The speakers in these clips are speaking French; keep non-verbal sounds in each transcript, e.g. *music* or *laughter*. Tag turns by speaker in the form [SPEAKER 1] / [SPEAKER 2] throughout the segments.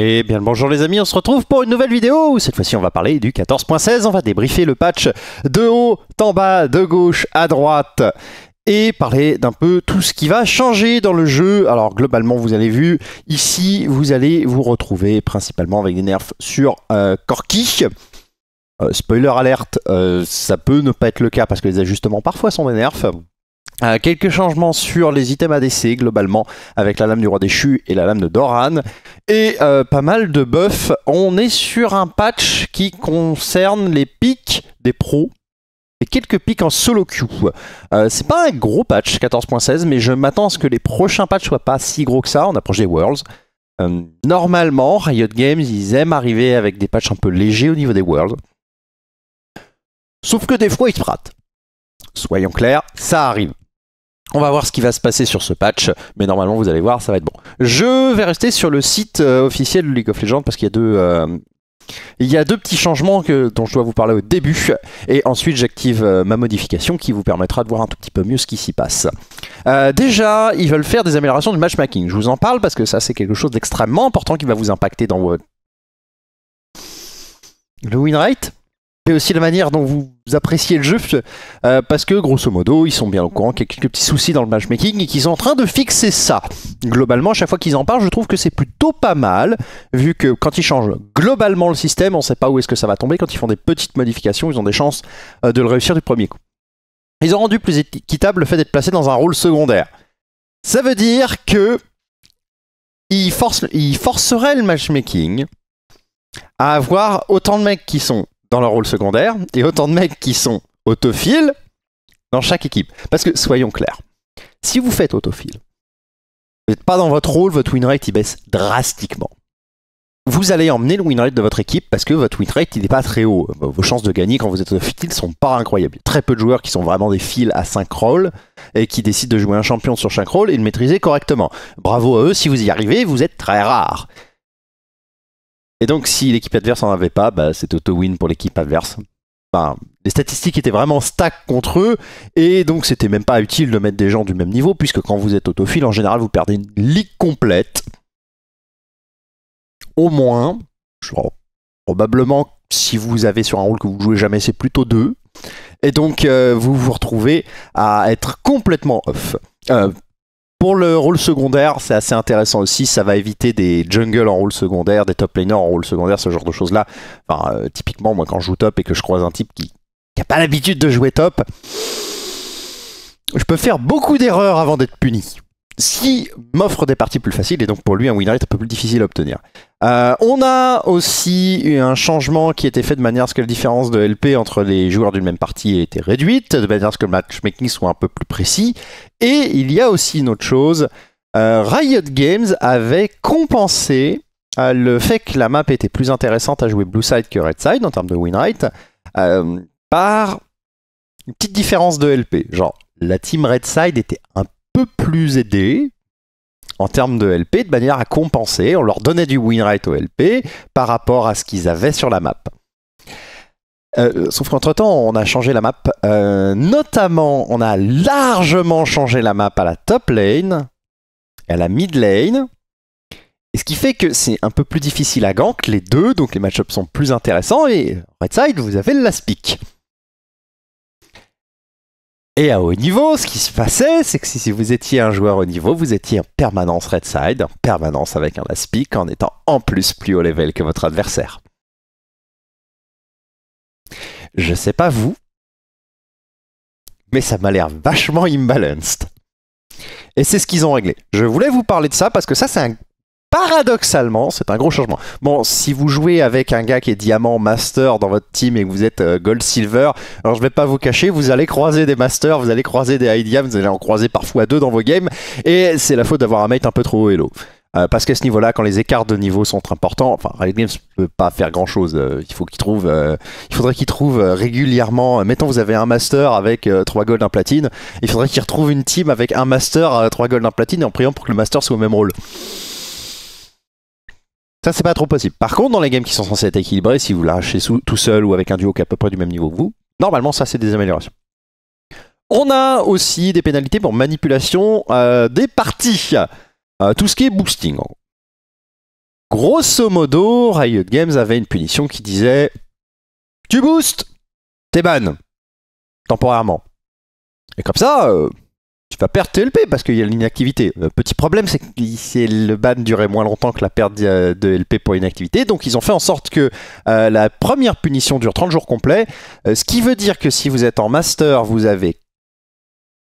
[SPEAKER 1] Et eh bien bonjour les amis, on se retrouve pour une nouvelle vidéo cette fois-ci on va parler du 14.16, on va débriefer le patch de haut en bas, de gauche à droite et parler d'un peu tout ce qui va changer dans le jeu. Alors globalement, vous avez vu, ici, vous allez vous retrouver principalement avec des nerfs sur euh, Corki. Euh, spoiler alerte, euh, ça peut ne pas être le cas parce que les ajustements parfois sont des nerfs. Euh, quelques changements sur les items ADC globalement avec la lame du roi déchu et la lame de Doran et euh, pas mal de buffs. On est sur un patch qui concerne les pics des pros et quelques pics en solo queue. Euh, c'est pas un gros patch 14.16 mais je m'attends à ce que les prochains patchs soient pas si gros que ça. On approche des Worlds. normalement Riot Games ils aiment arriver avec des patchs un peu légers au niveau des Worlds. Sauf que des fois ils se Soyons clairs, ça arrive. On va voir ce qui va se passer sur ce patch, mais normalement vous allez voir, ça va être bon. Je vais rester sur le site euh, officiel de League of Legends parce qu'il y a deux, euh, il y a deux petits changements que, dont je dois vous parler au début, et ensuite j'active euh, ma modification qui vous permettra de voir un tout petit peu mieux ce qui s'y passe. déjà, ils veulent faire des améliorations du matchmaking. Je vous en parle parce que ça c'est quelque chose d'extrêmement important qui va vous impacter dans votre... Le win rate et aussi la manière dont vous appréciez le jeu, euh, parce que grosso modo, ils sont bien au courant qu'il y a quelques petits soucis dans le matchmaking et qu'ils sont en train de fixer ça. Globalement, à chaque fois qu'ils en parlent, je trouve que c'est plutôt pas mal, vu que quand ils changent globalement le système, on ne sait pas où est-ce que ça va tomber. Quand ils font des petites modifications, ils ont des chances euh, de le réussir du premier coup. Ils ont rendu plus équitable le fait d'être placé dans un rôle secondaire. Ça veut dire que ils, forcent, ils forceraient le matchmaking à avoir autant de mecs qui sont dans leur rôle secondaire et autant de mecs qui sont autophiles dans chaque équipe. Parce que soyons clairs, si vous faites autophile, vous n'êtes pas dans votre rôle, votre win rate il baisse drastiquement. Vous allez emmener le win rate de votre équipe parce que votre win rate il n'est pas très haut. Euh, vos chances de gagner quand vous êtes autophile sont pas incroyables. très peu de joueurs qui sont vraiment des fils à 5 rôles et qui décident de jouer un champion sur chaque rôle et le maîtriser correctement. Bravo à eux, si vous y arrivez, vous êtes très rares. Et donc, si l'équipe adverse en avait pas, bah, c'est auto-win pour l'équipe adverse. les statistiques étaient vraiment stack contre eux, et donc c'était même pas utile de mettre des gens du même niveau, puisque quand vous êtes autophile, en général, vous perdez une ligue complète. Au moins, probablement, si vous avez sur un rôle que vous jouez jamais, c'est plutôt deux. Et donc, euh, vous vous retrouvez à être complètement off. Euh, pour le rôle secondaire, c'est assez intéressant aussi. Ça va éviter des jungles en rôle secondaire, des top laners en rôle secondaire, ce genre de choses-là. Enfin, euh, typiquement, moi, quand je joue top et que je croise un type qui n'a pas l'habitude de jouer top, je peux faire beaucoup d'erreurs avant d'être puni qui m'offre des parties plus faciles et donc pour lui un win un peu plus difficile à obtenir. Euh, on a aussi eu un changement qui était fait de manière à ce que la différence de LP entre les joueurs d'une même partie ait été réduite, de manière à ce que le matchmaking soit un peu plus précis. Et il y a aussi une autre chose, euh, Riot Games avait compensé euh, le fait que la map était plus intéressante à jouer Blue Side que Red Side en termes de win par une petite différence de LP. Genre, la team Red Side était un plus aidé en termes de LP de manière à compenser. On leur donnait du win rate au LP par rapport à ce qu'ils avaient sur la map. Euh, sauf qu'entre-temps, on a changé la map. Euh, notamment, on a largement changé la map à la top lane, et à la mid lane. Et ce qui fait que c'est un peu plus difficile à gank les deux, donc les matchups sont plus intéressants. Et Red Side, vous avez l'aspic. Et à haut niveau, ce qui se passait, c'est que si vous étiez un joueur haut niveau, vous étiez en permanence red side, en permanence avec un last pick, en étant en plus plus haut level que votre adversaire. Je sais pas vous, mais ça m'a l'air vachement imbalanced. Et c'est ce qu'ils ont réglé. Je voulais vous parler de ça parce que ça, c'est un Paradoxalement, c'est un gros changement. Bon, si vous jouez avec un gars qui est diamant master dans votre team et que vous êtes euh, gold silver, alors je vais pas vous cacher, vous allez croiser des masters, vous allez croiser des high diam, vous allez en croiser parfois deux dans vos games, et c'est la faute d'avoir un mate un peu trop haut et Euh, parce qu'à ce niveau-là, quand les écarts de niveau sont importants, enfin, Riot Games peut pas faire grand-chose. Euh, il faut qu'il trouve, euh, il faudrait qu'il trouve régulièrement. mettons, vous avez un master avec 3 gold, un platine. Il faudrait qu'il retrouve une team avec un master, 3 gold, un platine, en priant pour que le master soit au même rôle. Ça, c'est pas trop possible. Par contre, dans les games qui sont censés être équilibrés, si vous lâchez tout seul ou avec un duo qui est à peu près du même niveau que vous, normalement, ça, c'est des améliorations. On a aussi des pénalités pour manipulation euh, des parties. Euh, tout ce qui est boosting, Grosso modo, Riot Games avait une punition qui disait Tu boostes, t'es ban, temporairement. Et comme ça, euh, tu vas perdre LP parce qu'il y a l'inactivité. Euh, petit problème, c'est que le ban durait moins longtemps que la perte euh, de LP pour inactivité. Donc, ils ont fait en sorte que euh, la première punition dure 30 jours complets. ce qui veut dire que si vous êtes en master, vous avez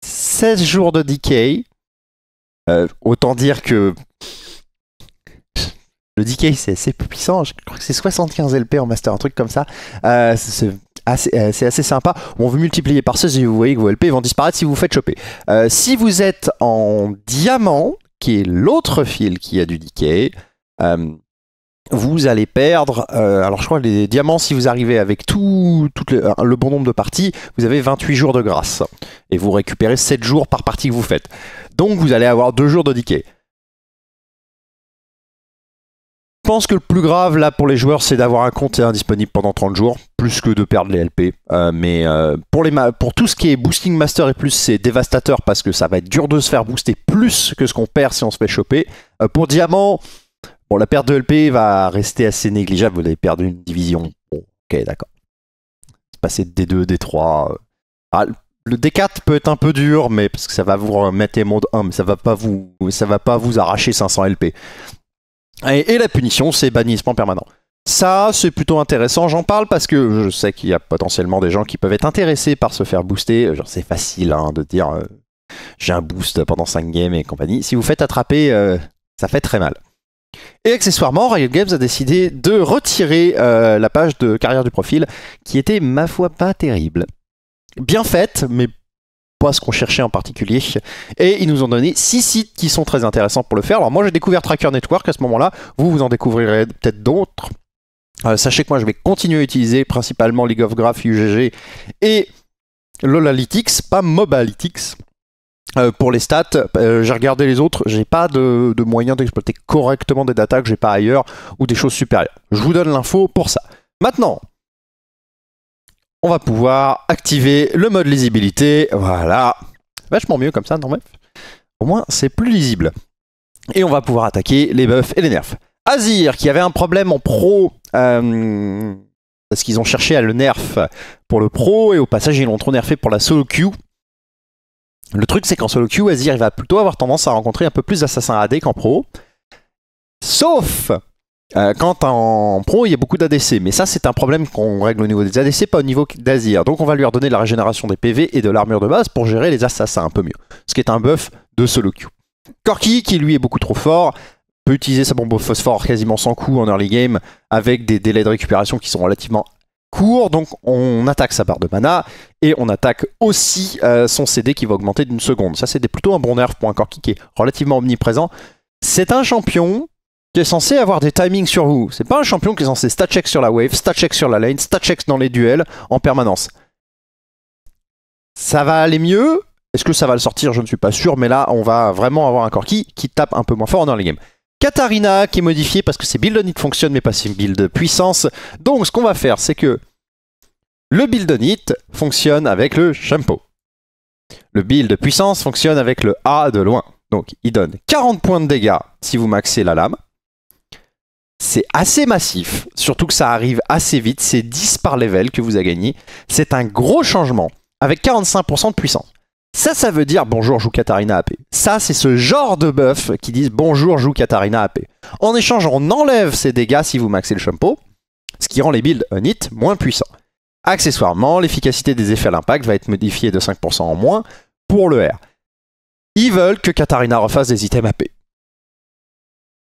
[SPEAKER 1] 16 jours de decay. autant dire que le decay, c'est assez puissant. Je crois que c'est 75 LP en master, un truc comme ça. c'est euh, c'est assez sympa. On veut multiplier par 16 et vous voyez que vos LP vont disparaître si vous faites choper. Euh, si vous êtes en diamant, qui est l'autre fil qui a du decay, euh, vous allez perdre, alors je crois les diamants, si vous arrivez avec tout, le, bon nombre de parties, vous avez 28 jours de grâce. Et vous récupérez 7 jours par partie que vous faites. Donc vous allez avoir 2 jours de decay. Je pense que le plus grave là pour les joueurs, c'est d'avoir un compte disponible pendant 30 jours, plus que de perdre les LP. Euh, mais euh, pour, tout ce qui est boosting master et plus, c'est dévastateur parce que ça va être dur de se faire booster plus que ce qu'on perd si on se fait choper. Euh, pour diamant, bon, la perte de LP va rester assez négligeable. Vous avez perdu une division. ok, d'accord. Passer de D2, D3. Ah, le D4 peut être un peu dur, mais parce que ça va vous remettre les mondes 1, mais ça va pas vous, ça va pas vous arracher 500 LP. Et, la punition, c'est bannissement permanent. Ça, c'est plutôt intéressant. J'en parle parce que je sais qu'il y a potentiellement des gens qui peuvent être intéressés par se faire booster. Genre, c'est facile hein, de dire euh, j'ai un boost pendant 5 games et compagnie. Si vous faites attraper, euh, ça fait très mal. Et accessoirement, Riot Games a décidé de retirer euh, la page de carrière du profil qui était, ma foi, pas terrible. Bien faite, mais ce qu'on cherchait en particulier. Et ils nous ont donné six sites qui sont très intéressants pour le faire. Alors moi j'ai découvert Tracker Network à ce moment-là, vous vous en découvrirez peut-être d'autres. Euh, sachez que moi je vais continuer à utiliser principalement League of Graph, UGG et Lolalytics, pas Mobalytics. Euh, pour les stats, euh, j'ai regardé les autres, j'ai pas de, de moyen d'exploiter correctement des datas que j'ai pas ailleurs ou des choses supérieures. Je vous donne l'info pour ça. Maintenant, on va pouvoir activer le mode lisibilité. Voilà. Vachement mieux comme ça, non bref. Au moins, c'est plus lisible. Et on va pouvoir attaquer les buffs et les nerfs. Azir, qui avait un problème en pro, euh, parce qu'ils ont cherché à le nerf pour le pro, et au passage, ils l'ont trop nerfé pour la solo queue. Le truc, c'est qu'en solo queue, Azir va plutôt avoir tendance à rencontrer un peu plus d'assassins AD qu'en pro. Sauf euh, Quand en pro, il y a beaucoup d'ADC, mais ça c'est un problème qu'on règle au niveau des ADC, pas au niveau d'Azir. Donc on va lui redonner la régénération des PV et de l'armure de base pour gérer les assassins un peu mieux. Ce qui est un buff de solo queue. Corki, qui lui est beaucoup trop fort, peut utiliser sa bombe au phosphore quasiment sans coup en early game, avec des délais de récupération qui sont relativement courts. Donc on attaque sa barre de mana, et on attaque aussi euh, son CD qui va augmenter d'une seconde. Ça c'est plutôt un bon nerf pour un Corki qui est relativement omniprésent. C'est un champion qui est censé avoir des timings sur vous. C'est pas un champion qui est censé stat check sur la wave, stat check sur la lane, stat check dans les duels en permanence. Ça va aller mieux. Est-ce que ça va le sortir Je ne suis pas sûr, mais là, on va vraiment avoir un Corki qui tape un peu moins fort dans les game. Katarina qui est modifiée parce que ses build on it fonctionnent, mais pas ses build puissance. Donc, ce qu'on va faire, c'est que le build on it fonctionne avec le shampoo. Le build puissance fonctionne avec le A de loin. Donc, il donne 40 points de dégâts si vous maxez la lame. C'est assez massif, surtout que ça arrive assez vite. C'est 10 par level que vous a gagné. C'est un gros changement avec 45% de puissance. Ça, ça veut dire bonjour, joue Katarina AP. Ça, c'est ce genre de buff qui disent bonjour, joue Katarina AP. En échange, on enlève ces dégâts si vous maxez le shampoo, ce qui rend les builds un hit moins puissants. Accessoirement, l'efficacité des effets à l'impact va être modifiée de 5% en moins pour le R. Ils veulent que Katarina refasse des items AP.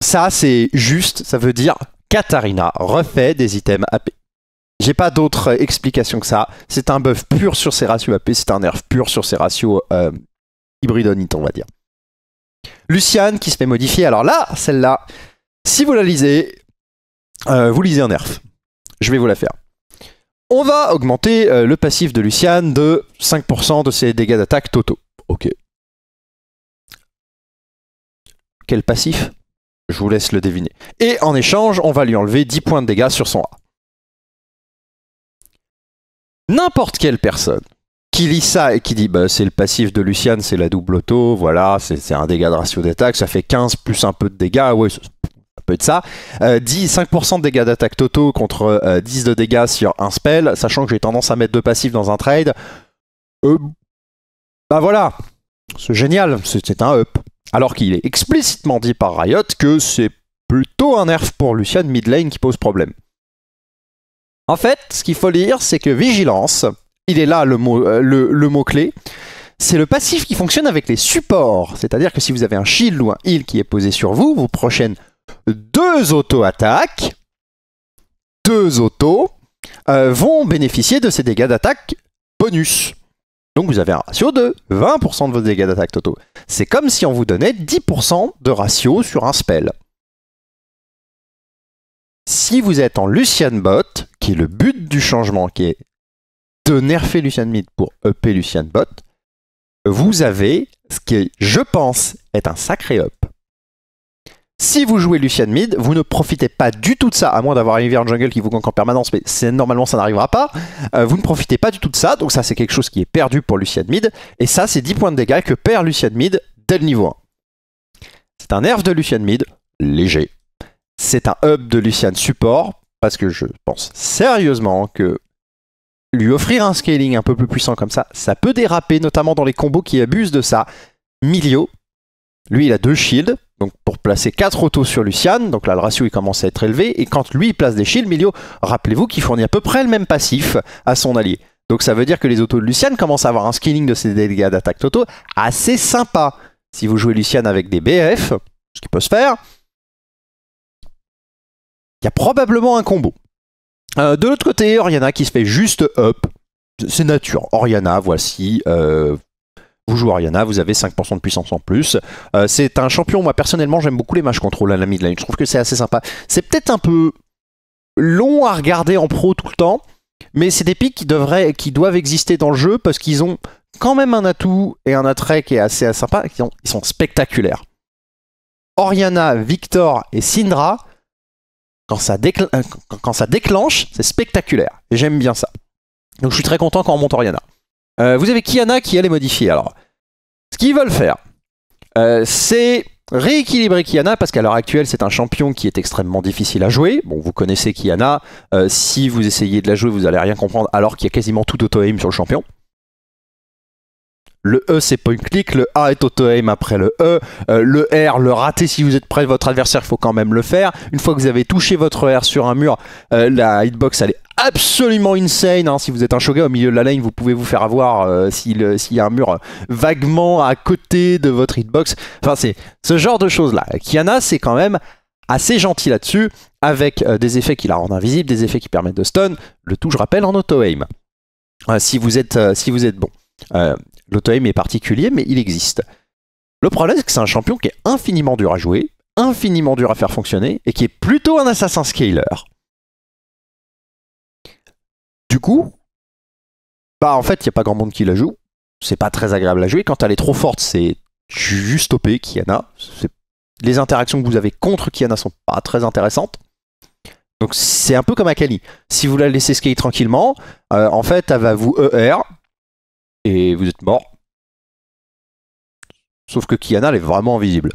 [SPEAKER 1] Ça, c'est juste, ça veut dire Katarina refait des items AP. J'ai pas d'autre explication que ça. C'est un buff pur sur ses ratios AP, c'est un nerf pur sur ses ratios euh, hybridonite, on va dire. Luciane qui se fait modifier. Alors là, celle-là, si vous la lisez, euh, vous lisez un nerf. Je vais vous la faire. On va augmenter euh, le passif de Luciane de 5% de ses dégâts d'attaque totaux. Ok. Quel passif je vous laisse le deviner. Et en échange, on va lui enlever 10 points de dégâts sur son A. N'importe quelle personne qui lit ça et qui dit bah, c'est le passif de Lucian, c'est la double auto, voilà, c'est un dégât de ratio d'attaque, ça fait 15 plus un peu de dégâts, ouais, ça peut de ça. Euh, 5% de dégâts d'attaque totaux contre 10 euh, de dégâts sur un spell, sachant que j'ai tendance à mettre deux passifs dans un trade. Euh, bah voilà, c'est génial, c'est un up. Alors qu'il est explicitement dit par Riot que c'est plutôt un nerf pour Lucian midlane qui pose problème. En fait, ce qu'il faut lire, c'est que vigilance, il est là le mot, euh, clé, c'est le passif qui fonctionne avec les supports. C'est-à-dire que si vous avez un shield ou un heal qui est posé sur vous, vos prochaines deux auto-attaques, deux autos, euh, vont bénéficier de ces dégâts d'attaque bonus. Donc vous avez un ratio de 20% de vos dégâts d'attaque totaux. C'est comme si on vous donnait 10% de ratio sur un spell. Si vous êtes en Lucian Bot, qui est le but du changement, qui est de nerfer Lucian Mid pour upper Lucian Bot, vous avez ce qui, je pense, est un sacré up. Si vous jouez Lucian mid, vous ne profitez pas du tout de ça, à moins d'avoir un en jungle qui vous gank en permanence, mais normalement ça n'arrivera pas. Euh, vous ne profitez pas du tout de ça, donc ça c'est quelque chose qui est perdu pour Lucian mid, et ça c'est 10 points de dégâts que perd Lucian mid dès le niveau 1. C'est un nerf de Lucian mid, léger. C'est un hub de Lucian support, parce que je pense sérieusement que lui offrir un scaling un peu plus puissant comme ça, ça peut déraper, notamment dans les combos qui abusent de ça. Milio, lui il a deux shields, donc pour placer 4 autos sur Lucian, donc là le ratio il commence à être élevé, et quand lui il place des shields, Milio, rappelez-vous qu'il fournit à peu près le même passif à son allié. Donc ça veut dire que les autos de Lucian commencent à avoir un skinning de ses dégâts d'attaque totaux assez sympa. Si vous jouez Lucian avec des BF, ce qui peut se faire, il y a probablement un combo. Euh, de l'autre côté, Oriana qui se fait juste up. C'est nature. Oriana, voici. Euh, vous jouez Oriana, vous avez 5% de puissance en plus. Euh, c'est un champion, moi personnellement j'aime beaucoup les matchs contre à de la ligne je trouve que c'est assez sympa. C'est peut-être un peu long à regarder en pro tout le temps, mais c'est des pics qui, devraient, qui doivent exister dans le jeu parce qu'ils ont quand même un atout et un attrait qui est assez sympa, ils sont, spectaculaires. Oriana, Victor et Sindra, quand ça, euh, déclenche, c'est spectaculaire. J'aime bien ça. Donc je suis très content quand on monte Oriana. Euh, vous avez Kiana qui allait modifier. Alors, ce qu'ils veulent faire, euh, c'est rééquilibrer Kiana parce qu'à l'heure actuelle, c'est un champion qui est extrêmement difficile à jouer. Bon, vous connaissez Kiana. Euh, si vous essayez de la jouer, vous allez rien comprendre alors qu'il y a quasiment tout auto-aim sur le champion le E c'est point click, le A est auto-aim après le E, euh, le R, le rater si vous êtes près de votre adversaire, il faut quand même le faire. Une fois que vous avez touché votre R sur un mur, euh, la hitbox elle est absolument insane. Hein. Si vous êtes un shogun au milieu de la lane, vous pouvez vous faire avoir euh, s'il y a un mur vaguement à côté de votre hitbox. Enfin c'est ce genre de choses là. Kiana c'est quand même assez gentil là-dessus, avec des effets qui la rendent invisible, des effets qui permettent de stun, le tout je rappelle en auto-aim. si, vous êtes, si vous êtes bon. Euh, l'auto-aim est particulier, mais il existe. Le problème, c'est que c'est un champion qui est infiniment dur à jouer, infiniment dur à faire fonctionner, et qui est plutôt un assassin scaler. Du coup, bah en fait, il n'y a pas grand monde qui la joue. C'est pas très agréable à jouer. Quand elle est trop forte, c'est juste OP, Kiana. Les interactions que vous avez contre Kiana sont pas très intéressantes. Donc c'est un peu comme Akali. Si vous la laissez scaler tranquillement, euh, en fait, elle va vous ER, et vous êtes mort. Sauf que Kiana, elle est vraiment invisible.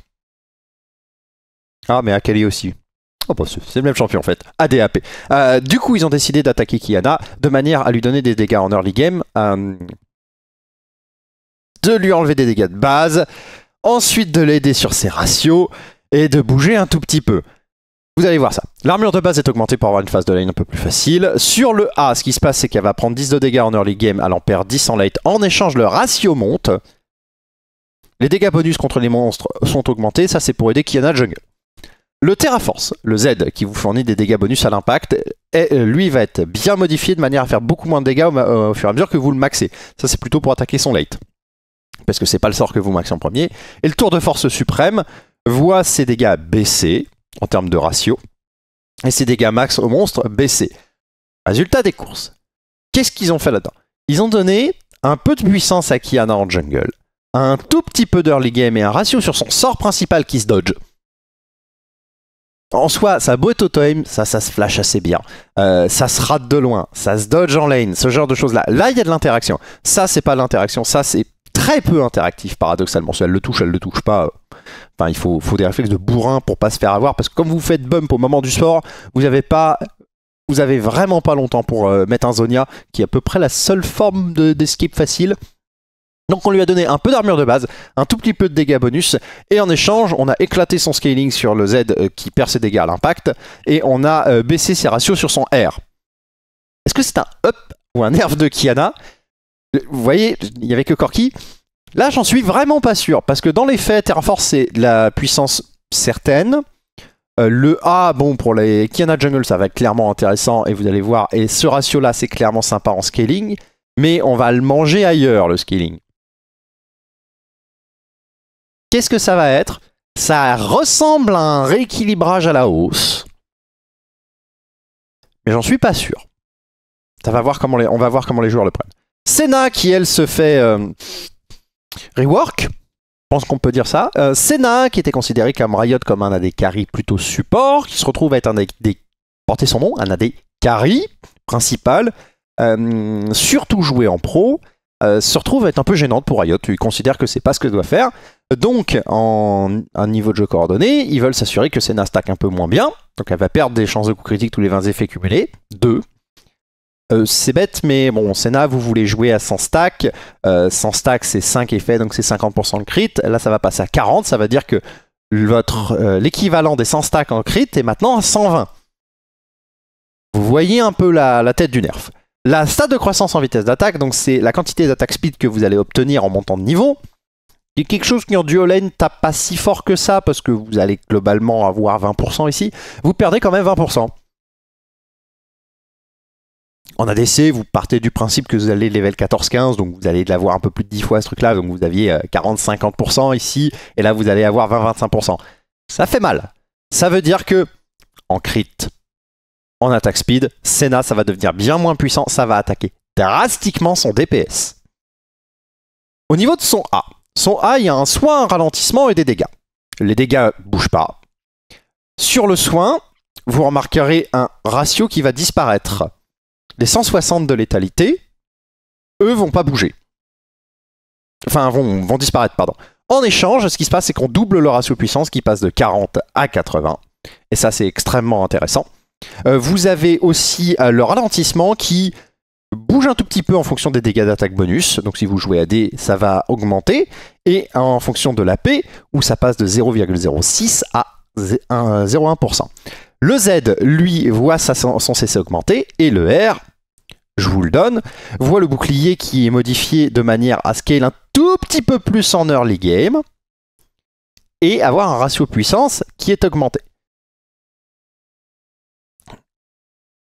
[SPEAKER 1] Ah, mais Akali aussi. Oh, bah, c'est le même champion en fait. ADAP. Euh, du coup, ils ont décidé d'attaquer Kiana de manière à lui donner des dégâts en early game, euh, de lui enlever des dégâts de base, ensuite de l'aider sur ses ratios et de bouger un tout petit peu. Vous allez voir ça. L'armure de base est augmentée pour avoir une phase de lane un peu plus facile. Sur le A, ce qui se passe, c'est qu'elle va prendre 10 de dégâts en early game, elle en perd 10 en late. En échange, le ratio monte. Les dégâts bonus contre les monstres sont augmentés, ça c'est pour aider Kiana Jungle. Le terra force, le Z, qui vous fournit des dégâts bonus à l'impact, euh, lui va être bien modifié de manière à faire beaucoup moins de dégâts euh, au, fur et à mesure que vous le maxez. Ça c'est plutôt pour attaquer son late, parce que c'est pas le sort que vous maxez en premier. Et le Tour de Force Suprême voit ses dégâts baisser, en termes de ratio, et ses dégâts max au monstre baissés. Résultat des courses. Qu'est-ce qu'ils ont fait là-dedans Ils ont donné un peu de puissance à Kiana en jungle, un tout petit peu d'early game et un ratio sur son sort principal qui se dodge. En soi, sa boîte au time, ça, ça se flash assez bien. Euh, ça se rate de loin, ça se dodge en lane, ce genre de choses-là. Là, il y a de l'interaction. Ça, c'est pas l'interaction, ça, c'est très peu interactif, paradoxalement. Si elle le touche, elle le touche pas, euh, Enfin, il faut, des réflexes de bourrin pour pas se faire avoir, parce que comme vous faites bump au moment du sport, vous n'avez pas vous avez vraiment pas longtemps pour euh, mettre un Zonia, qui est à peu près la seule forme d'escape facile. Donc on lui a donné un peu d'armure de base, un tout petit peu de dégâts bonus, et en échange, on a éclaté son scaling sur le Z euh, qui perd ses dégâts à l'impact, et on a euh, baissé ses ratios sur son R. Est-ce que c'est un up ou un nerf de Kiana Vous voyez, il n'y avait que Corki. Là, j'en suis vraiment pas sûr, parce que dans les faits, Terra Force, c'est la puissance certaine. Euh, le A, bon, pour les Kiana Jungle, ça va être clairement intéressant, et vous allez voir, et ce ratio-là, c'est clairement sympa en scaling, mais on va le manger ailleurs, le scaling. Qu'est-ce que ça va être Ça ressemble à un rééquilibrage à la hausse. Mais j'en suis pas sûr. Ça va voir comment on va voir comment les joueurs le prennent. Senna, qui elle se fait... Euh, Rework je pense qu'on peut dire ça. Euh, Senna, qui était considéré comme Riot comme un des carry plutôt support, qui se retrouve à être un des, porter son nom, un des carry principal, euh, surtout joué en pro, euh, se retrouve à être un peu gênante pour Riot. Il considère que c'est pas ce qu'elle doit faire. Donc, en un niveau de jeu coordonné, ils veulent s'assurer que Senna stack un peu moins bien. Donc, elle va perdre des chances de coups critiques tous les 20 effets cumulés. deux. Euh, c'est bête, mais bon, Senna, vous voulez jouer à 100 stacks. 100 euh, stacks, c'est 5 effets, donc c'est 50% de crit. Là, ça va passer à 40. Ça veut dire que votre euh, l'équivalent des 100 stacks en crit est maintenant à 120. Vous voyez un peu la, tête du nerf. La stade de croissance en vitesse d'attaque, donc c'est la quantité d'attaque speed que vous allez obtenir en montant de niveau. a quelque chose qui en duo lane tape pas si fort que ça, parce que vous allez globalement avoir 20% ici. Vous perdez quand même 20%. En ADC, vous partez du principe que vous allez level 14-15, donc vous allez l'avoir un peu plus de 10 fois ce truc-là, donc vous aviez 40-50% euh, ici, et là vous allez avoir 20-25%. Ça fait mal. Ça veut dire que en crit, en attaque speed, Senna, ça va devenir bien moins puissant, ça va attaquer drastiquement son DPS. Au niveau de son A, son A, il y a un soin, un ralentissement et des dégâts. Les dégâts bougent pas. Sur le soin, vous remarquerez un ratio qui va disparaître. Les 160 de létalité, eux, vont pas bouger. Enfin, vont, disparaître, pardon. En échange, ce qui se passe, c'est qu'on double leur puissance qui passe de 40 à 80. Et ça, c'est extrêmement intéressant. Euh, vous avez aussi euh, le ralentissement qui bouge un tout petit peu en fonction des dégâts d'attaque bonus. Donc si vous jouez à D, ça va augmenter. Et en fonction de la P, où ça passe de 0,06 à 0,1%. Le Z, lui, voit son, CC augmenter, et le R, je vous le donne, voit le bouclier qui est modifié de manière à scale un tout petit peu plus en early game, et avoir un ratio puissance qui est augmenté.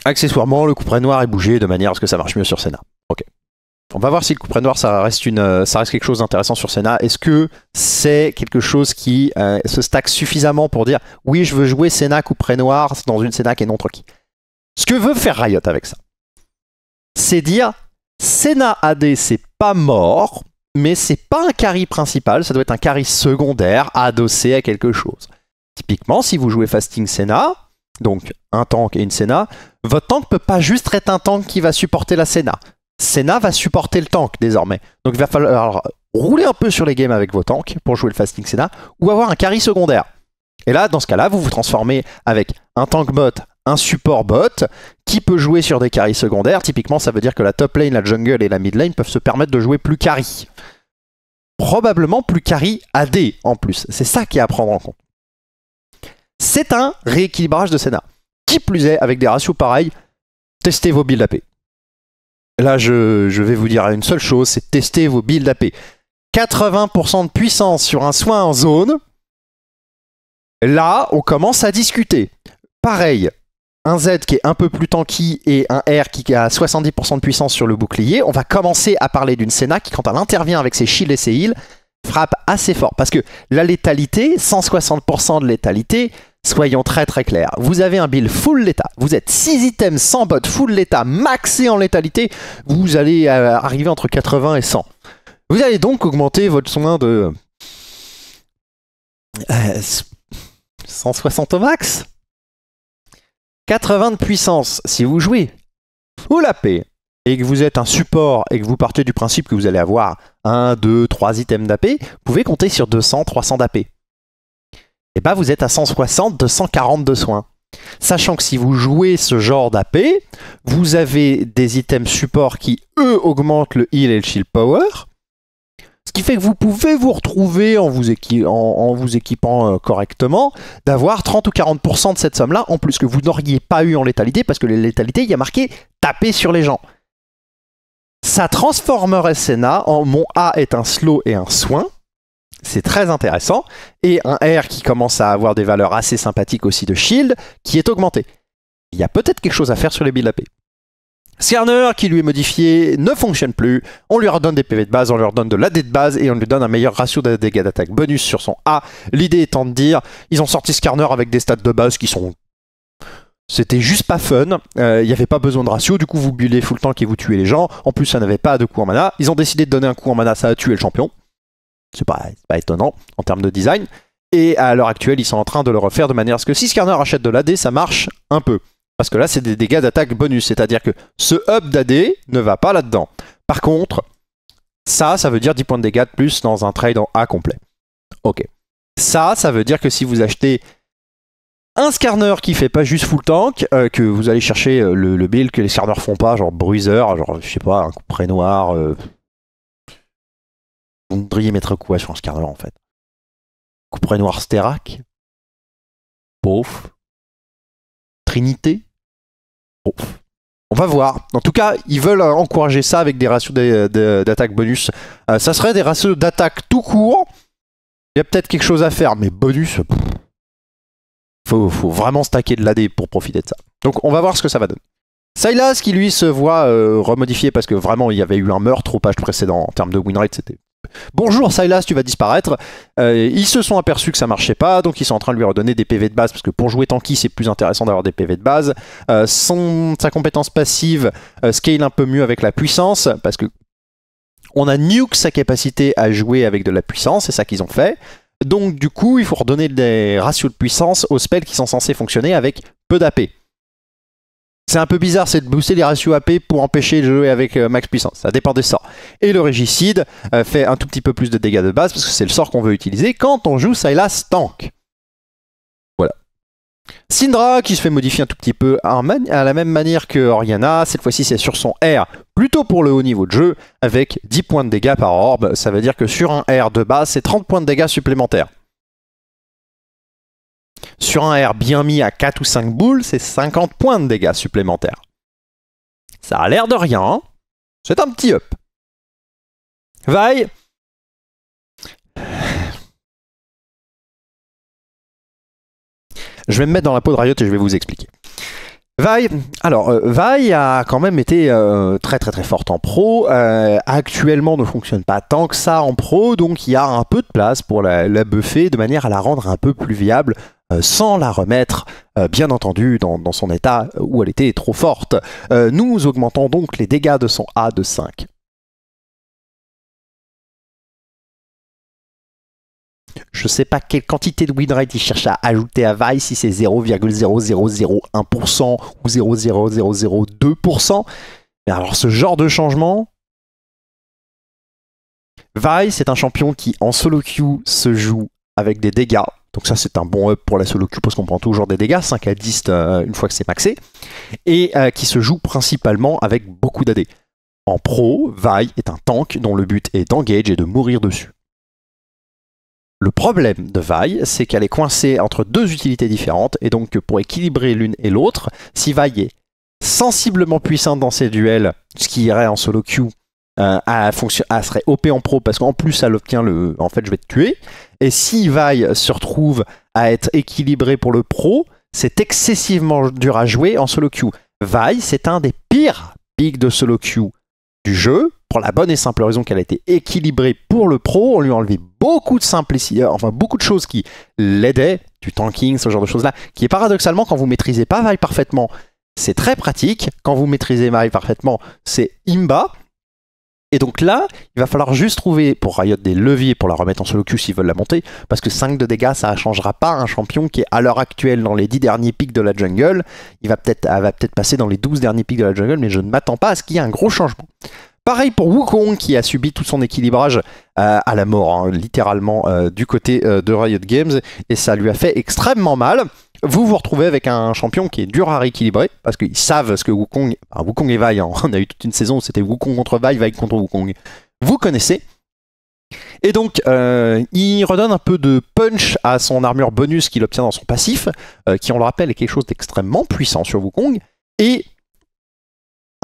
[SPEAKER 1] Accessoirement, le couperet noir est bougé de manière à ce que ça marche mieux sur Senna. On va voir si le coup près noir, ça reste, euh, ça reste quelque chose d'intéressant sur Senna. Est-ce que c'est quelque chose qui euh, se stack suffisamment pour dire oui, je veux jouer Senna coup près noir dans une Senna qui est non troquée Ce que veut faire Riot avec ça, c'est dire Senna AD, c'est pas mort, mais c'est pas un carry principal, ça doit être un carry secondaire adossé à quelque chose. Typiquement, si vous jouez Fasting Senna, donc un tank et une Senna, votre tank peut pas juste être un tank qui va supporter la Senna. Senna va supporter le tank désormais. Donc il va falloir rouler un peu sur les games avec vos tanks pour jouer le Fasting Senna ou avoir un carry secondaire. Et là, dans ce cas-là, vous vous transformez avec un tank bot, un support bot qui peut jouer sur des carries secondaires. Typiquement, ça veut dire que la top lane, la jungle et la mid lane peuvent se permettre de jouer plus carry. Probablement plus carry AD en plus. C'est ça qui est à prendre en compte. C'est un rééquilibrage de Senna. Qui plus est, avec des ratios pareils, testez vos builds AP là je, vais vous dire une seule chose, c'est tester vos builds AP. 80% de puissance sur un soin en zone, là on commence à discuter. Pareil, un Z qui est un peu plus tanky et un R qui a 70% de puissance sur le bouclier, on va commencer à parler d'une Senna qui quand elle intervient avec ses shields et ses heals, frappe assez fort. Parce que la létalité, 160% de létalité, Soyons très très clairs. Vous avez un build full l'état. Vous êtes 6 items sans bot, full l'état, maxé en létalité. Vous allez euh, arriver entre 80 et 100. Vous allez donc augmenter votre soin de... 160 euh, au max 80 de puissance si vous jouez. Ou la paix et que vous êtes un support et que vous partez du principe que vous allez avoir 1, 2, 3 items d'AP, vous pouvez compter sur 200, 300 d'AP. Et eh ben, vous êtes à 160 de 140 de soins. Sachant que si vous jouez ce genre d'AP, vous avez des items support qui, eux, augmentent le heal et le shield power. Ce qui fait que vous pouvez vous retrouver, en vous, équipant euh, correctement, d'avoir 30 ou 40% de cette somme-là, en plus que vous n'auriez pas eu en létalité, parce que les létalités, il y a marqué taper sur les gens. Ça transformerait SNA, en mon A est un slow et un soin c'est très intéressant. Et un R qui commence à avoir des valeurs assez sympathiques aussi de shield, qui est augmenté. Il y a peut-être quelque chose à faire sur les builds AP. Skarner, qui lui est modifié, ne fonctionne plus. On lui redonne des PV de base, on lui redonne de l'AD de base et on lui donne un meilleur ratio de dégâts d'attaque bonus sur son A. L'idée étant de dire, ils ont sorti Skarner avec des stats de base qui sont c'était juste pas fun, euh, il n'y avait pas besoin de ratio, du coup vous bullez full tank et vous tuez les gens, en plus ça n'avait pas de coup en mana, ils ont décidé de donner un coup en mana, ça a tué le champion, c'est pas, pas étonnant en termes de design. Et à l'heure actuelle, ils sont en train de le refaire de manière à ce que si Skarner achète de l'AD, ça marche un peu. Parce que là, c'est des dégâts d'attaque bonus. C'est-à-dire que ce hub d'AD ne va pas là-dedans. Par contre, ça, ça veut dire 10 points de dégâts de plus dans un trade en A complet. Ok. Ça, ça veut dire que si vous achetez un scarner qui fait pas juste full tank, euh, que vous allez chercher euh, le, build que les scarners font pas, genre bruiser, genre je sais pas, un coup près noir, euh, voudriez mettre quoi sur Scarlet en fait Couperait noir Sterak Pauf Trinité on va voir. En tout cas, ils veulent euh, encourager ça avec des ratios d'attaque bonus. Euh, ça serait des ratios d'attaque tout court. Il y a peut-être quelque chose à faire, mais bonus, faut, vraiment stacker de l'AD pour profiter de ça. Donc on va voir ce que ça va donner. Silas qui lui se voit euh, remodifié parce que vraiment il y avait eu un meurtre au page précédent en termes de winrate. c'était bonjour Silas, tu vas disparaître. Euh, ils se sont aperçus que ça marchait pas, donc ils sont en train de lui redonner des PV de base parce que pour jouer tanky, c'est plus intéressant d'avoir des PV de base. Euh, sa compétence passive euh, scale un peu mieux avec la puissance parce que on a nuke sa capacité à jouer avec de la puissance, c'est ça qu'ils ont fait. Donc du coup, il faut redonner des ratios de puissance aux spells qui sont censés fonctionner avec peu d'AP. C'est un peu bizarre, c'est de booster les ratios AP pour empêcher de jouer avec euh, max puissance. Ça dépend des sorts. Et le régicide euh, fait un tout petit peu plus de dégâts de base parce que c'est le sort qu'on veut utiliser quand on joue Silas Tank. Voilà. Syndra qui se fait modifier un tout petit peu à, à la même manière que Oriana. Cette fois-ci, c'est sur son R, plutôt pour le haut niveau de jeu, avec 10 points de dégâts par orbe. Ça veut dire que sur un R de base, c'est 30 points de dégâts supplémentaires. Sur un air bien mis à 4 ou 5 boules, c'est 50 points de dégâts supplémentaires. Ça a l'air de rien, hein c'est un petit up. Vaille Je vais me mettre dans la peau de Riot et je vais vous expliquer. Vai alors euh, a quand même été euh, très très très forte en pro. Euh, actuellement, ne fonctionne pas tant que ça en pro, donc il y a un peu de place pour la, buffer de manière à la rendre un peu plus viable, sans la remettre bien entendu dans, dans, son état où elle était trop forte. nous augmentons donc les dégâts de son A de 5 Je ne sais pas quelle quantité de win il cherche à ajouter à Vai. si c'est 0,0001% ou 0,0002%. Mais alors ce genre de changement, Vai c'est un champion qui en solo queue se joue avec des dégâts. Donc ça c'est un bon up pour la solo queue parce qu'on prend toujours des dégâts, 5 à 10 euh, une fois que c'est maxé, et euh, qui se joue principalement avec beaucoup d'AD. En pro, Vai est un tank dont le but est d'engage et de mourir dessus. Le problème de Vaille, c'est qu'elle est coincée entre deux utilités différentes, et donc pour équilibrer l'une et l'autre, si Vaille est sensiblement puissante dans ses duels, ce qui irait en solo queue, elle euh, à à serait OP en pro parce qu'en plus elle obtient le en fait je vais te tuer et si Vaille se retrouve à être équilibré pour le pro c'est excessivement dur à jouer en solo queue Vaille c'est un des pires pics de solo queue du jeu la bonne et simple raison qu'elle a été équilibrée pour le pro. On lui a enlevé beaucoup de simplicité, euh, enfin beaucoup de choses qui l'aidaient, du tanking, ce genre de choses-là, qui est paradoxalement, quand vous maîtrisez pas Vaille parfaitement, c'est très pratique. Quand vous maîtrisez marie parfaitement, c'est Imba. Et donc là, il va falloir juste trouver pour Riot des leviers pour la remettre en solo queue s'ils veulent la monter, parce que 5 de dégâts, ça ne changera pas un champion qui est à l'heure actuelle dans les 10 derniers pics de la jungle. Il va peut-être peut passer dans les 12 derniers pics de la jungle, mais je ne m'attends pas à ce qu'il y ait un gros changement. Pareil pour Wukong qui a subi tout son équilibrage euh, à la mort, hein, littéralement, euh, du côté euh, de Riot Games, et ça lui a fait extrêmement mal. Vous vous retrouvez avec un champion qui est dur à rééquilibrer, parce qu'ils savent ce que Wukong... Wukong et Vi, hein, *laughs* on a eu toute une saison où c'était Wukong contre Vaï, Vaï contre Wukong. Vous connaissez. Et donc, il redonne un peu de punch à son armure bonus qu'il obtient dans son passif, qui, on le rappelle, est quelque chose d'extrêmement puissant sur Wukong, et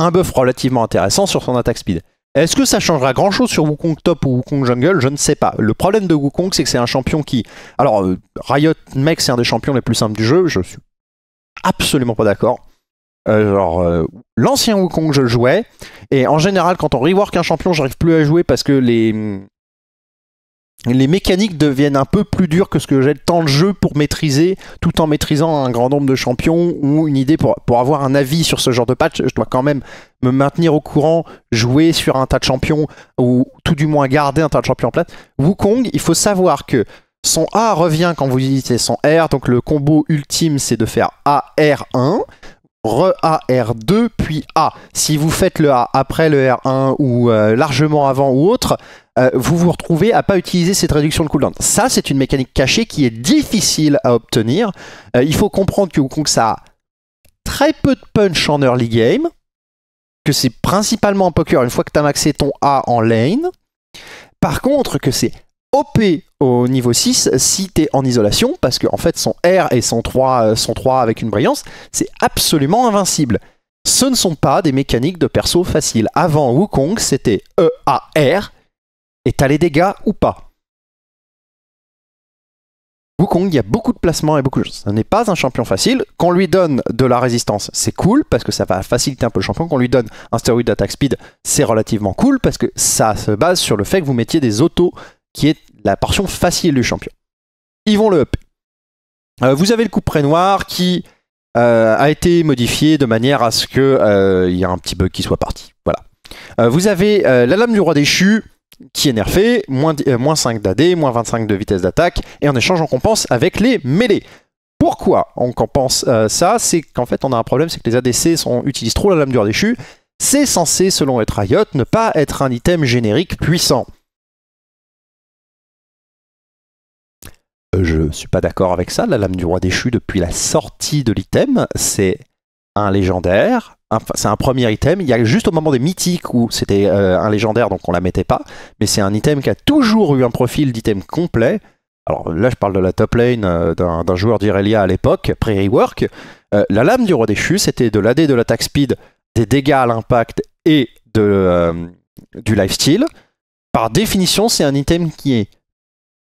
[SPEAKER 1] un buff relativement intéressant sur son attaque speed. Est-ce que ça changera grand chose sur Wukong Top ou Wukong Jungle Je ne sais pas. Le problème de Wukong, c'est que c'est un champion qui. Alors, euh, Riot Mech, c'est un des champions les plus simples du jeu. Je suis absolument pas d'accord. Euh, alors, genre, euh, l'ancien Wukong, je jouais. Et en général, quand on rework un champion, j'arrive plus à jouer parce que les, les mécaniques deviennent un peu plus dures que ce que j'ai le temps de jeu pour maîtriser, tout en maîtrisant un grand nombre de champions ou une idée pour, avoir un avis sur ce genre de patch. Je dois quand même me maintenir au courant, jouer sur un tas de champions ou tout du moins garder un tas de champions en place. Wukong, il faut savoir que son A revient quand vous utilisez son R, donc le combo ultime c'est de faire AR1 r 2 puis A. Si vous faites le A après le R1 ou euh, largement avant ou autre, euh, vous vous retrouvez à pas utiliser cette réduction de cooldown. Ça, c'est une mécanique cachée qui est difficile à obtenir. Euh, il faut comprendre que Wukong, ça a très peu de punch en early game, que c'est principalement en poker une fois que tu as maxé ton A en lane. Par contre, que c'est OP au niveau 6 si tu es en isolation, parce qu'en fait son R et son 3, euh, son 3 avec une brillance, c'est absolument invincible. Ce ne sont pas des mécaniques de perso faciles. Avant Wukong, c'était E, A, R, et t'as les dégâts ou pas. Wukong, il y a beaucoup de placements et beaucoup de choses. Ce n'est pas un champion facile. Qu'on lui donne de la résistance, c'est cool, parce que ça va faciliter un peu le champion. Qu'on lui donne un stéroïde d'attaque speed, c'est relativement cool, parce que ça se base sur le fait que vous mettiez des autos, qui est la portion facile du champion. Ils vont le up. Euh, vous avez le coup près noir qui euh, a été modifié de manière à ce qu'il euh, y ait un petit bug qui soit parti. Voilà. vous avez la lame du roi déchu qui est nerfé, moins, 5 d'AD, euh, moins 25 de vitesse d'attaque, et en échange on compense avec les mêlées. Pourquoi on compense euh, ça C'est qu'en fait on a un problème, c'est que les ADC utilisent trop la lame du roi déchu. C'est censé, selon être ne pas être un item générique puissant. Euh, je ne suis pas d'accord avec ça, la lame du roi déchu depuis la sortie de l'item, c'est un légendaire c'est un premier item. Il y a juste au moment des mythiques où c'était euh, un légendaire, donc on la mettait pas. Mais c'est un item qui a toujours eu un profil d'item complet. Alors là, je parle de la top lane euh, d'un joueur d'Irelia à l'époque, pré-rework. Euh, la lame du roi des déchu, c'était de l'AD de l'attaque speed, des dégâts à l'impact et de, du lifesteal. Par définition, c'est un item qui est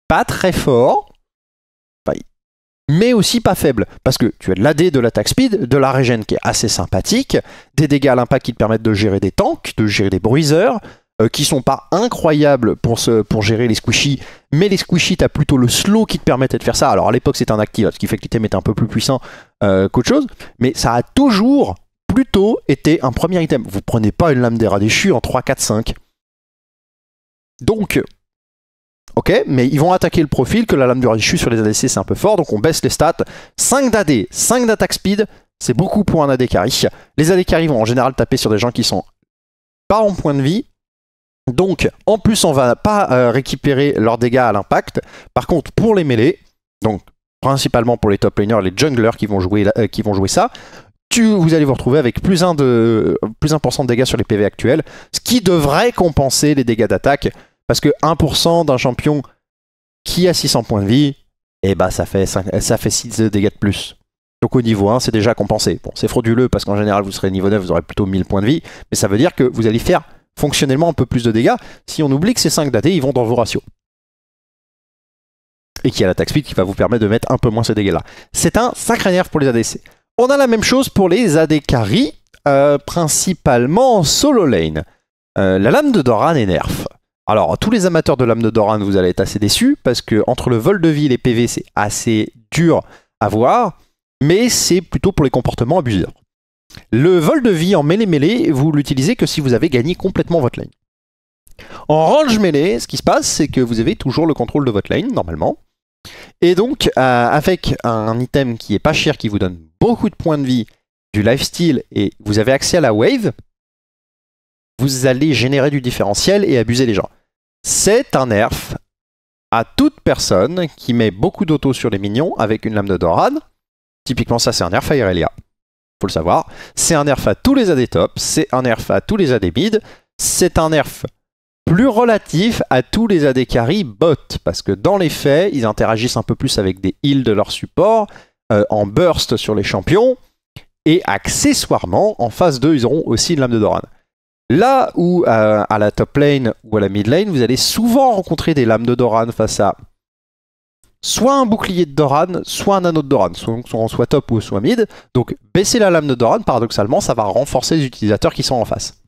[SPEAKER 1] pas très fort, mais aussi pas faible. Parce que tu as de l'AD, de l'attaque speed, de la régène qui est assez sympathique, des dégâts à l'impact qui te permettent de gérer des tanks, de gérer des bruiseurs, euh, qui sont pas incroyables pour, pour gérer les squishies, mais les squishy, tu as plutôt le slow qui te permettait de faire ça. Alors à l'époque, c'était un active, ce qui fait que l'item était un peu plus puissant euh, qu'autre chose, mais ça a toujours plutôt été un premier item. Vous prenez pas une lame des en 3, 4, 5. Donc, Ok, mais ils vont attaquer le profil que la lame du chute sur les ADC c'est un peu fort, donc on baisse les stats. 5 d'AD, 5 d'attaque speed, c'est beaucoup pour un AD carry. Les AD carry vont en général taper sur des gens qui sont pas en point de vie. Donc en plus on va pas euh, récupérer leurs dégâts à l'impact. Par contre pour les mêlées, donc principalement pour les top laners, les junglers qui vont jouer, euh, qui vont jouer ça, tu, vous allez vous retrouver avec plus de, plus 1 de dégâts sur les PV actuels, ce qui devrait compenser les dégâts d'attaque. Parce que 1% d'un champion qui a 600 points de vie, et eh bah ben, ça fait, ça fait 6 dégâts de plus. Donc au niveau 1, c'est déjà compensé. Bon, c'est frauduleux parce qu'en général, vous serez niveau 9, vous aurez plutôt 1000 points de vie, mais ça veut dire que vous allez faire fonctionnellement un peu plus de dégâts. Si on oublie que ces 5 datés, ils vont dans vos ratios. Et qu'il y a taxe speed qui va vous permettre de mettre un peu moins ces dégâts-là. C'est un sacré nerf pour les ADC. On a la même chose pour les AD carry, euh, principalement en solo lane. Euh, la lame de Doran est nerf. Alors, tous les amateurs de l'âme de Doran, vous allez être assez déçus parce que entre le vol de vie et les PV, c'est assez dur à voir, mais c'est plutôt pour les comportements abusifs. Le vol de vie en mêlée-mêlée, vous l'utilisez que si vous avez gagné complètement votre lane. En range mêlée, ce qui se passe, c'est que vous avez toujours le contrôle de votre lane, normalement. Et donc, euh, avec un item qui est pas cher, qui vous donne beaucoup de points de vie, du lifestyle et vous avez accès à la wave, vous allez générer du différentiel et abuser les gens. C'est un nerf à toute personne qui met beaucoup d'auto sur les minions avec une lame de Doran. Typiquement, ça, c'est un nerf à Irelia. Faut le savoir. C'est un nerf à tous les AD top, c'est un nerf à tous les AD mid, c'est un nerf plus relatif à tous les AD carry bot. parce que dans les faits, ils interagissent un peu plus avec des heals de leur support, euh, en burst sur les champions, et accessoirement, en phase 2, ils auront aussi une lame de Doran. Là où euh, à la top lane ou à la mid lane, vous allez souvent rencontrer des lames de Doran face à soit un bouclier de Doran, soit un anneau de Doran, soit, soit top ou soit mid. Donc baisser la lame de Doran, paradoxalement, ça va renforcer les utilisateurs qui sont en face.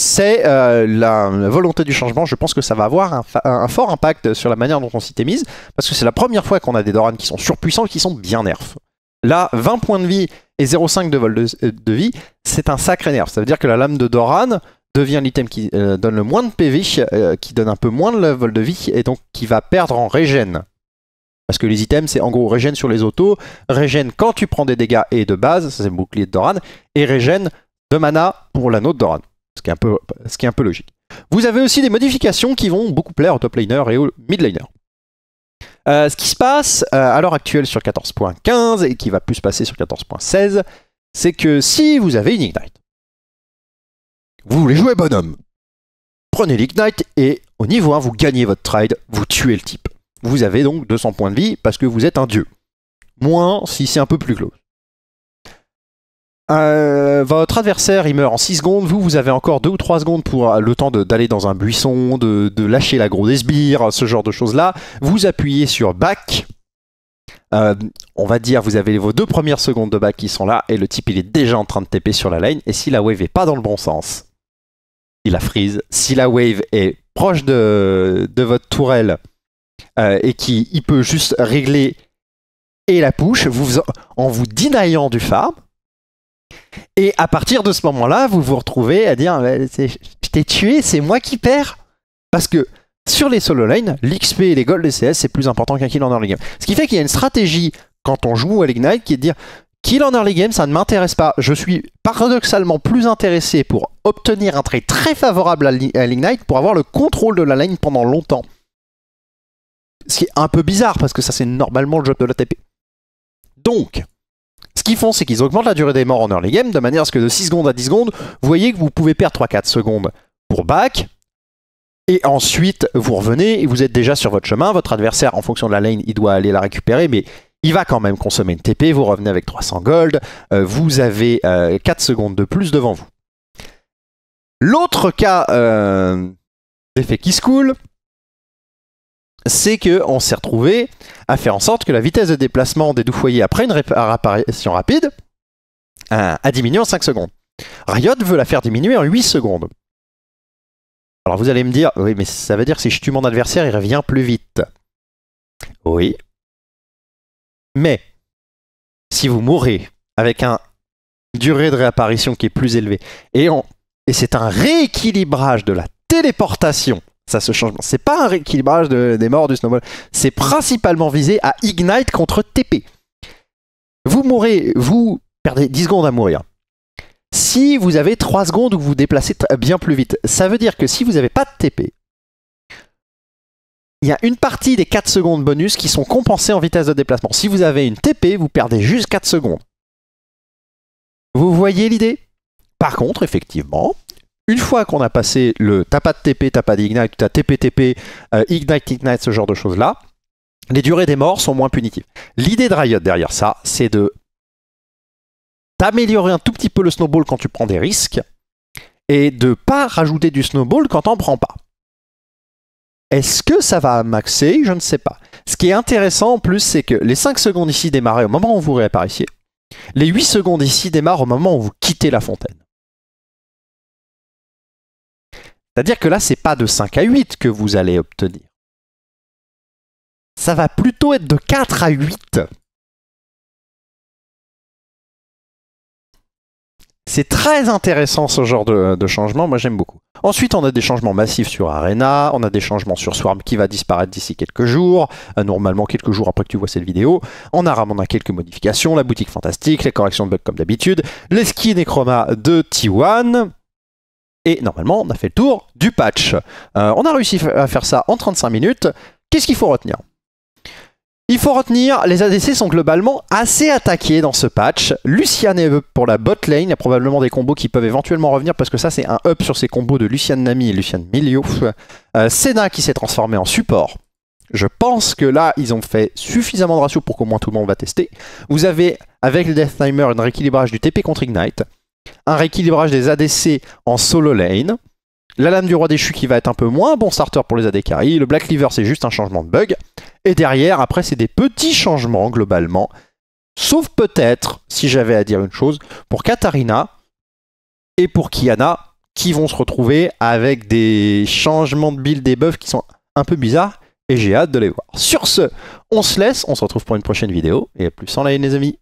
[SPEAKER 1] C'est euh, la, volonté du changement, je pense que ça va avoir un, fort impact sur la manière dont on s'y parce que c'est la première fois qu'on a des Doran qui sont surpuissants et qui sont bien nerfs. Là, 20 points de vie et 0,5 de vol euh, de, vie, c'est un sacré nerf. Ça veut dire que la lame de Doran devient l'item qui euh, donne le moins de PV, euh, qui donne un peu moins de vol de vie, et donc qui va perdre en régène. Parce que les items, c'est en gros régène sur les autos, régène quand tu prends des dégâts et de base, ça c'est le bouclier de Doran, et régène de mana pour l'anneau de Doran. Ce qui, est un peu, ce qui est un peu logique. Vous avez aussi des modifications qui vont beaucoup plaire aux top laner et aux mid laner. Euh, ce qui se passe euh, à l'heure actuelle sur 14.15 et qui va plus se passer sur 14.16, c'est que si vous avez une Ignite, vous voulez jouer bonhomme, prenez l'Ignite et au niveau 1, vous gagnez votre trade, vous tuez le type. Vous avez donc 200 points de vie parce que vous êtes un dieu. Moins si c'est un peu plus close. Euh, votre adversaire, il meurt en 6 secondes. Vous, vous avez encore 2 ou 3 secondes pour euh, le temps d'aller dans un buisson, de, lâcher la grosse sbires, euh, ce genre de choses-là. Vous appuyez sur back. on va dire, vous avez vos deux premières secondes de back qui sont là, et le type, il est déjà en train de TP sur la ligne. Et si la wave est pas dans le bon sens, il a freeze. Si la wave est proche de, votre tourelle et qui peut juste régler et la push, vous, en vous denyant du farm, et à partir de ce moment-là, vous vous retrouvez à dire Je t'ai tué, c'est moi qui perds. Parce que sur les solo lines, l'XP et les gold des CS, c'est plus important qu'un kill en early game. Ce qui fait qu'il y a une stratégie quand on joue à l'Ignite qui est de dire Kill en early game, ça ne m'intéresse pas. Je suis paradoxalement plus intéressé pour obtenir un trait très favorable à l'Ignite pour avoir le contrôle de la ligne pendant longtemps. Ce qui est un peu bizarre parce que ça, c'est normalement le job de l'ATP. Donc, ce qu'ils font, c'est qu'ils augmentent la durée des morts en early game de manière à ce que de 6 secondes à 10 secondes, vous voyez que vous pouvez perdre 3-4 secondes pour back. Et ensuite, vous revenez et vous êtes déjà sur votre chemin. Votre adversaire, en fonction de la lane, il doit aller la récupérer, mais il va quand même consommer une TP. Vous revenez avec 300 gold. Euh, vous avez 4 euh, secondes de plus devant vous. L'autre cas euh, d'effet qui se coule, c'est qu'on s'est retrouvé à faire en sorte que la vitesse de déplacement des deux foyers après une réapparition rapide hein, a, diminué en 5 secondes. Riot veut la faire diminuer en 8 secondes. Alors vous allez me dire, oui, mais ça veut dire que si je tue mon adversaire, il revient plus vite. Oui. Mais, si vous mourrez avec un durée de réapparition qui est plus élevée, et, et c'est un rééquilibrage de la téléportation ça ce changement. C'est pas un rééquilibrage des morts du snowball. C'est principalement visé à ignite contre TP. Vous mourrez, vous perdez 10 secondes à mourir. Si vous avez 3 secondes où vous vous déplacez euh, bien plus vite, ça veut dire que si vous n'avez pas de TP, il y a une partie des 4 secondes bonus qui sont compensées en vitesse de déplacement. Si vous avez une TP, vous perdez juste 4 secondes. Vous voyez l'idée Par contre, effectivement, une fois qu'on a passé le t'as pas de TP, t'as pas d'Ignite, t'as TP-TP, euh, Ignite, Ignite, ce genre de choses-là, les durées des morts sont moins punitives. L'idée de Riot derrière ça, c'est de t'améliorer un tout petit peu le snowball quand tu prends des risques et de pas rajouter du snowball quand t'en prends pas. Est-ce que ça va maxer Je ne sais pas. Ce qui est intéressant en plus, c'est que les 5 secondes ici démarrent au moment où vous réapparaissiez. Les 8 secondes ici démarrent au moment où vous quittez la fontaine. C'est-à-dire que là, c'est pas de 5 à 8 que vous allez obtenir. Ça va plutôt être de 4 à 8. C'est très intéressant ce genre de, changement, moi j'aime beaucoup. Ensuite, on a des changements massifs sur Arena, on a des changements sur Swarm qui va disparaître d'ici quelques jours, euh, normalement quelques jours après que tu vois cette vidéo. En Aram, on a quelques modifications, la boutique fantastique, les corrections de bugs comme d'habitude, les skins et de T1. Et normalement, on a fait le tour du patch. Euh, on a réussi à faire ça en 35 minutes. Qu'est-ce qu'il faut retenir il faut retenir, les ADC sont globalement assez attaqués dans ce patch. Lucian est pour la bot lane, il y a probablement des combos qui peuvent éventuellement revenir parce que ça c'est un up sur ces combos de Lucian Nami et Lucian Milio. Euh, Senna qui s'est transformé en support. Je pense que là, ils ont fait suffisamment de ratios pour qu'au moins tout le monde va tester. Vous avez, avec le Death Timer, un rééquilibrage du TP contre Ignite un rééquilibrage des ADC en solo lane, la lame du roi déchu qui va être un peu moins bon starter pour les AD le Black Cleaver c'est juste un changement de bug, et derrière après c'est des petits changements globalement, sauf peut-être, si j'avais à dire une chose, pour Katarina et pour Kiana, qui vont se retrouver avec des changements de build des buffs qui sont un peu bizarres, et j'ai hâte de les voir. Sur ce, on se laisse, on se retrouve pour une prochaine vidéo, et à plus en ligne les amis